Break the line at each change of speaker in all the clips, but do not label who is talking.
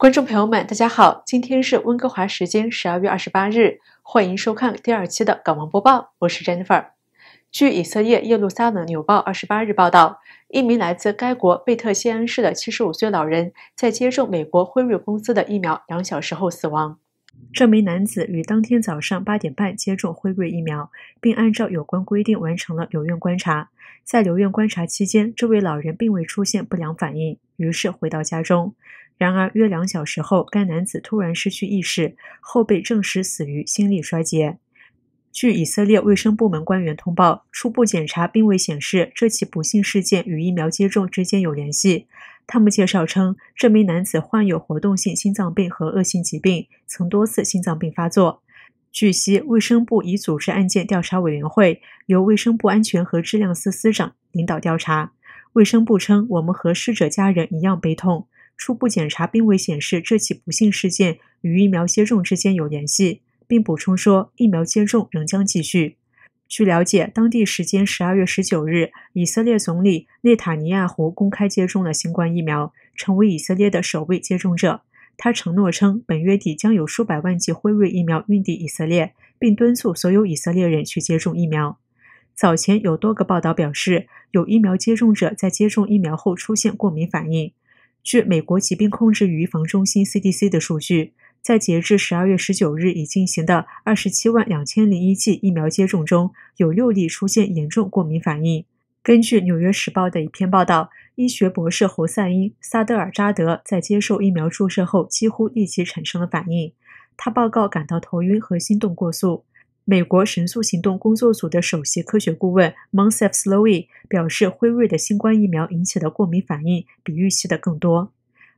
观众朋友们，大家好！今天是温哥华时间十二月二十八日，欢迎收看第二期的《港王播报》，我是 Jennifer。据以色列耶路撒冷《纽报》二十八日报道，一名来自该国贝特谢恩市的七十五岁老人在接种美国辉瑞公司的疫苗两小时后死亡。这名男子于当天早上八点半接种辉瑞疫苗，并按照有关规定完成了留院观察。在留院观察期间，这位老人并未出现不良反应，于是回到家中。然而，约两小时后，该男子突然失去意识，后被证实死于心力衰竭。据以色列卫生部门官员通报，初步检查并未显示这起不幸事件与疫苗接种之间有联系。他们介绍称，这名男子患有活动性心脏病和恶性疾病，曾多次心脏病发作。据悉，卫生部已组织案件调查委员会，由卫生部安全和质量司司长领导调查。卫生部称：“我们和逝者家人一样悲痛。”初步检查并未显示这起不幸事件与疫苗接种之间有联系，并补充说，疫苗接种仍将继续。据了解，当地时间十二月十九日，以色列总理内塔尼亚胡公开接种了新冠疫苗，成为以色列的首位接种者。他承诺称，本月底将有数百万剂辉瑞疫苗运抵以色列，并敦促所有以色列人去接种疫苗。早前有多个报道表示，有疫苗接种者在接种疫苗后出现过敏反应。据美国疾病控制与预防中心 （CDC） 的数据，在截至12月19日已进行的27万2001剂疫苗接种中，有六例出现严重过敏反应。根据《纽约时报》的一篇报道，医学博士侯赛因·萨德尔扎德在接受疫苗注射后几乎立即产生了反应，他报告感到头晕和心动过速。美国神速行动工作组的首席科学顾问 m o n s e f s l o e y 表示，辉瑞的新冠疫苗引起的过敏反应比预期的更多。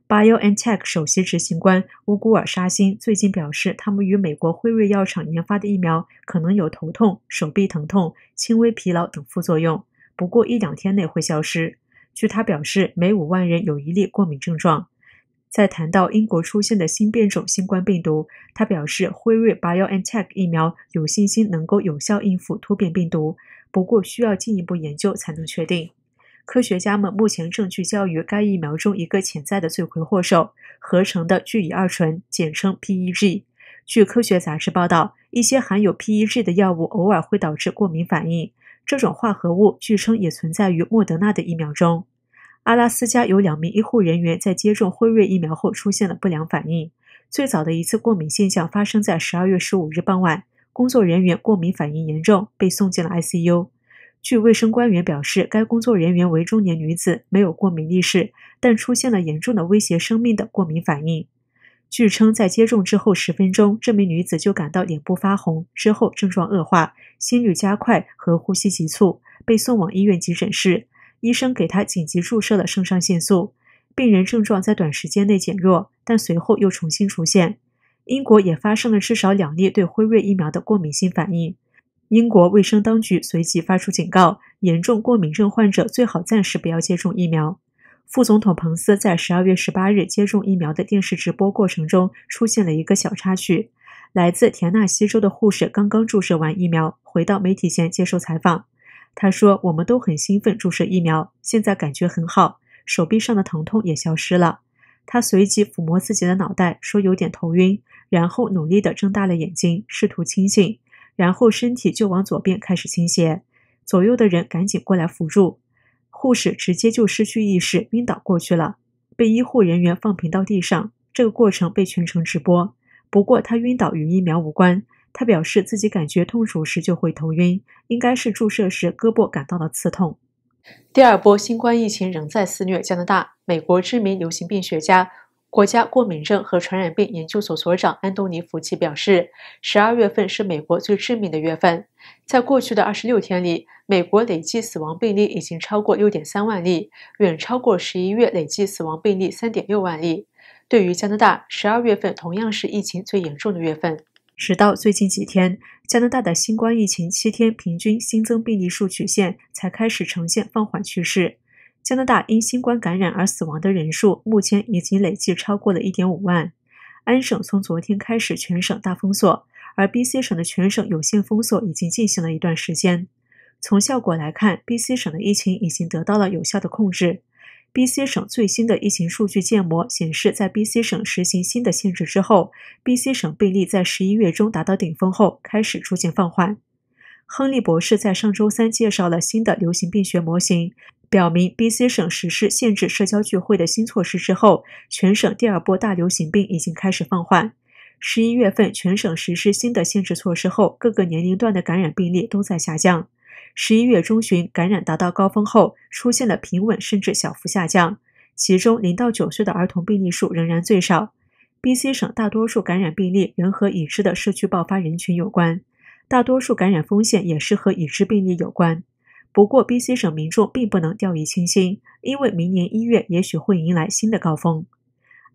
BioNTech 首席执行官乌古尔沙辛最近表示，他们与美国辉瑞药厂研发的疫苗可能有头痛、手臂疼痛、轻微疲劳等副作用，不过一两天内会消失。据他表示，每五万人有一例过敏症状。在谈到英国出现的新变种新冠病毒，他表示，辉瑞 BioNTech 疫苗有信心能够有效应付突变病毒，不过需要进一步研究才能确定。科学家们目前正聚焦于该疫苗中一个潜在的罪魁祸首——合成的聚乙二醇，简称 PEG。据科学杂志报道，一些含有 PEG 的药物偶尔会导致过敏反应，这种化合物据称也存在于莫德纳的疫苗中。阿拉斯加有两名医护人员在接种辉瑞疫苗后出现了不良反应。最早的一次过敏现象发生在十二月十五日傍晚，工作人员过敏反应严重，被送进了 ICU。据卫生官员表示，该工作人员为中年女子，没有过敏历史，但出现了严重的威胁生命的过敏反应。据称，在接种之后十分钟，这名女子就感到脸部发红，之后症状恶化，心率加快和呼吸急促，被送往医院急诊室。医生给他紧急注射了肾上腺素，病人症状在短时间内减弱，但随后又重新出现。英国也发生了至少两例对辉瑞疫苗的过敏性反应。英国卫生当局随即发出警告：严重过敏症患者最好暂时不要接种疫苗。副总统彭斯在十二月十八日接种疫苗的电视直播过程中出现了一个小插曲：来自田纳西州的护士刚刚注射完疫苗，回到媒体前接受采访。他说：“我们都很兴奋，注射疫苗，现在感觉很好，手臂上的疼痛也消失了。”他随即抚摸自己的脑袋，说：“有点头晕。”然后努力地睁大了眼睛，试图清醒，然后身体就往左边开始倾斜。左右的人赶紧过来扶住。护士直接就失去意识，晕倒过去了，被医护人员放平到地上。这个过程被全程直播。不过，他晕倒与疫苗无关。他表示自己感觉痛楚时就会头晕，应该是注射时胳膊感到了刺痛。第二波新冠疫情仍在肆虐加拿大。美国知名流行病学家、国家过敏症和传染病研究所所长安东尼·福奇表示，十二月份是美国最致命的月份。在过去的二十六天里，美国累计死亡病例已经超过六点三万例，远超过十一月累计死亡病例三点六万例。对于加拿大，十二月份同样是疫情最严重的月份。直到最近几天，加拿大的新冠疫情七天平均新增病例数曲线才开始呈现放缓趋势。加拿大因新冠感染而死亡的人数目前已经累计超过了一点五万。安省从昨天开始全省大封锁，而 BC 省的全省有限封锁已经进行了一段时间。从效果来看，BC 省的疫情已经得到了有效的控制。BC 省最新的疫情数据建模显示，在 BC 省实行新的限制之后，BC 省病例在十一月中达到顶峰后开始逐渐放缓。亨利博士在上周三介绍了新的流行病学模型，表明 BC 省实施限制社交聚会的新措施之后，全省第二波大流行病已经开始放缓。十一月份全省实施新的限制措施后，各个年龄段的感染病例都在下降。十一月中旬，感染达到高峰后出现了平稳，甚至小幅下降。其中，零到九岁的儿童病例数仍然最少。BC 省大多数感染病例仍和已知的社区爆发人群有关，大多数感染风险也是和已知病例有关。不过，BC 省民众并不能掉以轻心，因为明年一月也许会迎来新的高峰。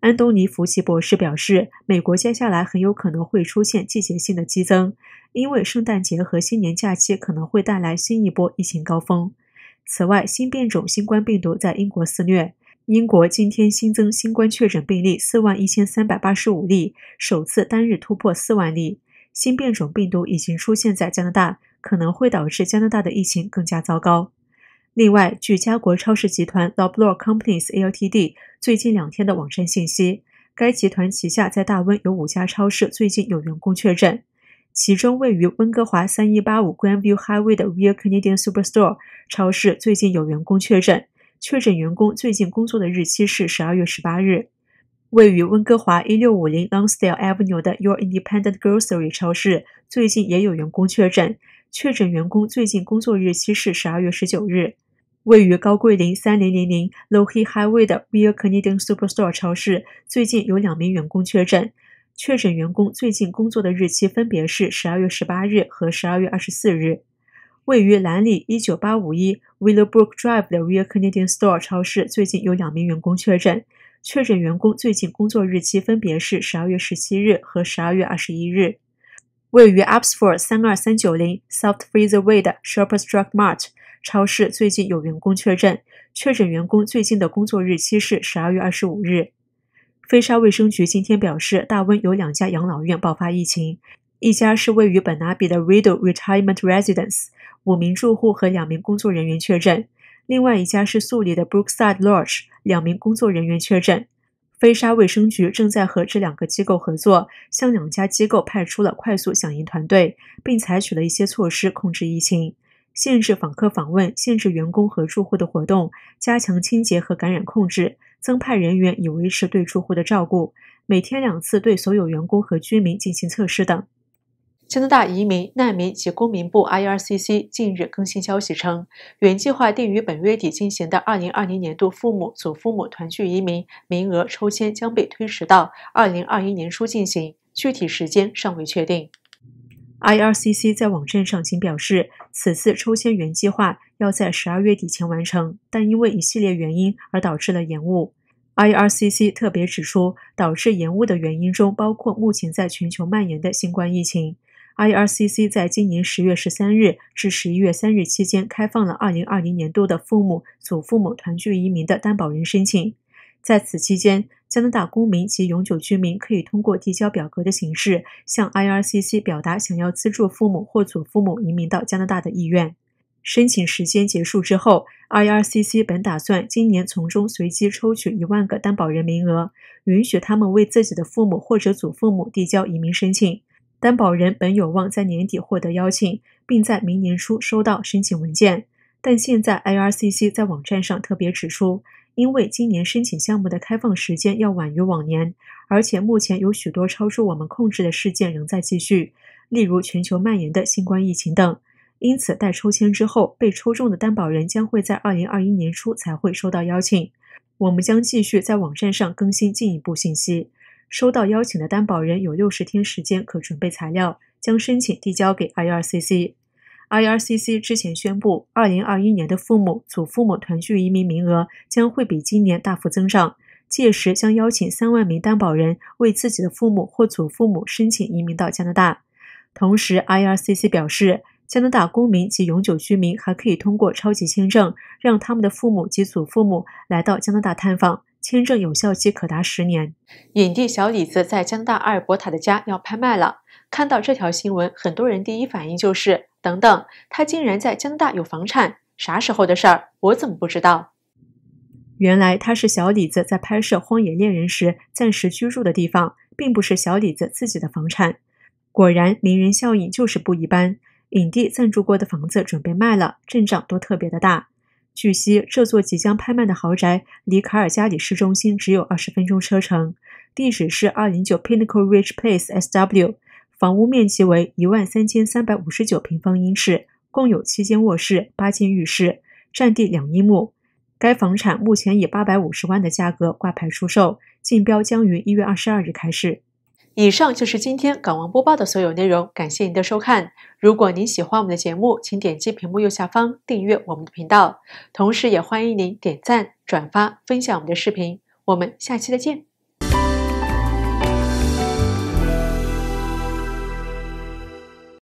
安东尼·福奇博士表示，美国接下来很有可能会出现季节性的激增，因为圣诞节和新年假期可能会带来新一波疫情高峰。此外，新变种新冠病毒在英国肆虐，英国今天新增新冠确诊病例四万一千三百八十五例，首次单日突破四万例。新变种病毒已经出现在加拿大，可能会导致加拿大的疫情更加糟糕。另外，据家国超市集团 l o b l o r Companies Ltd） 最近两天的网站信息，该集团旗下在大温有五家超市，最近有员工确诊。其中，位于温哥华三一八五 Grandview Highway 的 v i a r Canadian Superstore 超市最近有员工确诊，确诊员工最近工作的日期是十二月十八日。位于温哥华一六五零 Longdale s Avenue 的 Your Independent Grocery 超市最近也有员工确诊。确诊员工最近工作日期是十二月十九日，位于高贵林三零零零 l o w h i y Highway 的 Real Canadian Superstore 超市最近有两名员工确诊。确诊员工最近工作的日期分别是十二月十八日和十二月二十四日。位于兰里一九八五一 Willowbrook Drive 的 Real Canadian Store 超市最近有两名员工确诊。确诊员工最近工作日期分别是十二月十七日和十二月二十一日。位于 a p p s f o r 三32390 s o f t f r e e z e r Way 的 s h o p p e r s Drug Mart 超市最近有员工确诊，确诊员工最近的工作日期是12月25日。飞沙卫生局今天表示，大温有两家养老院爆发疫情，一家是位于本拿比的 Riddle Retirement Residence，五名住户和两名工作人员确诊；另外一家是素里的 Brookside Lodge，两名工作人员确诊。飞沙卫生局正在和这两个机构合作，向两家机构派出了快速响应团队，并采取了一些措施控制疫情，限制访客访问，限制员工和住户的活动，加强清洁和感染控制，增派人员以维持对住户的照顾，每天两次对所有员工和居民进行测试等。加拿大移民、难民及公民部 （IRCC） 近日更新消息称，原计划定于本月底进行的2020年度父母、祖父母团聚移民名额抽签将被推迟到2021年初进行，具体时间尚未确定。IRCC 在网站上仅表示，此次抽签原计划要在12月底前完成，但因为一系列原因而导致了延误。IRCC 特别指出，导致延误的原因中包括目前在全球蔓延的新冠疫情。IRCC 在今年十月十三日至十一月三日期间开放了二零二零年度的父母、祖父母团聚移民的担保人申请。在此期间，加拿大公民及永久居民可以通过递交表格的形式，向 IRCC 表达想要资助父母或祖父母移民到加拿大的意愿。申请时间结束之后，IRCC 本打算今年从中随机抽取一万个担保人名额，允许他们为自己的父母或者祖父母递交移民申请。担保人本有望在年底获得邀请，并在明年初收到申请文件，但现在 IRCC 在网站上特别指出，因为今年申请项目的开放时间要晚于往年，而且目前有许多超出我们控制的事件仍在继续，例如全球蔓延的新冠疫情等，因此待抽签之后被抽中的担保人将会在二零二一年初才会收到邀请。我们将继续在网站上更新进一步信息。收到邀请的担保人有六十天时间可准备材料，将申请递交给 IRCC。IRCC 之前宣布，2021年的父母、祖父母团聚移民名额将会比今年大幅增长，届时将邀请三万名担保人为自己的父母或祖父母申请移民到加拿大。同时，IRCC 表示，加拿大公民及永久居民还可以通过超级签证，让他们的父母及祖父母来到加拿大探访。签证有效期可达十年。影帝小李子在江大阿尔伯塔的家要拍卖了。看到这条新闻，很多人第一反应就是：等等，他竟然在江大有房产？啥时候的事儿？我怎么不知道？原来他是小李子在拍摄《荒野猎人》时暂时居住的地方，并不是小李子自己的房产。果然，名人效应就是不一般。影帝暂住过的房子准备卖了，阵仗都特别的大。据悉，这座即将拍卖的豪宅离卡尔加里市中心只有二十分钟车程，地址是209 Pinnacle Ridge Place S.W.，房屋面积为一万三千三百五十九平方英尺，共有七间卧室、八间浴室，占地两英亩。该房产目前以八百五十万的价格挂牌出售，竞标将于一月二十二日开始。以上就是今天港闻播报的所有内容，感谢您的收看。如果您喜欢我们的节目，请点击屏幕右下方订阅我们的频道，同时也欢迎您点赞、转发、分享我们的视频。我们下期再见。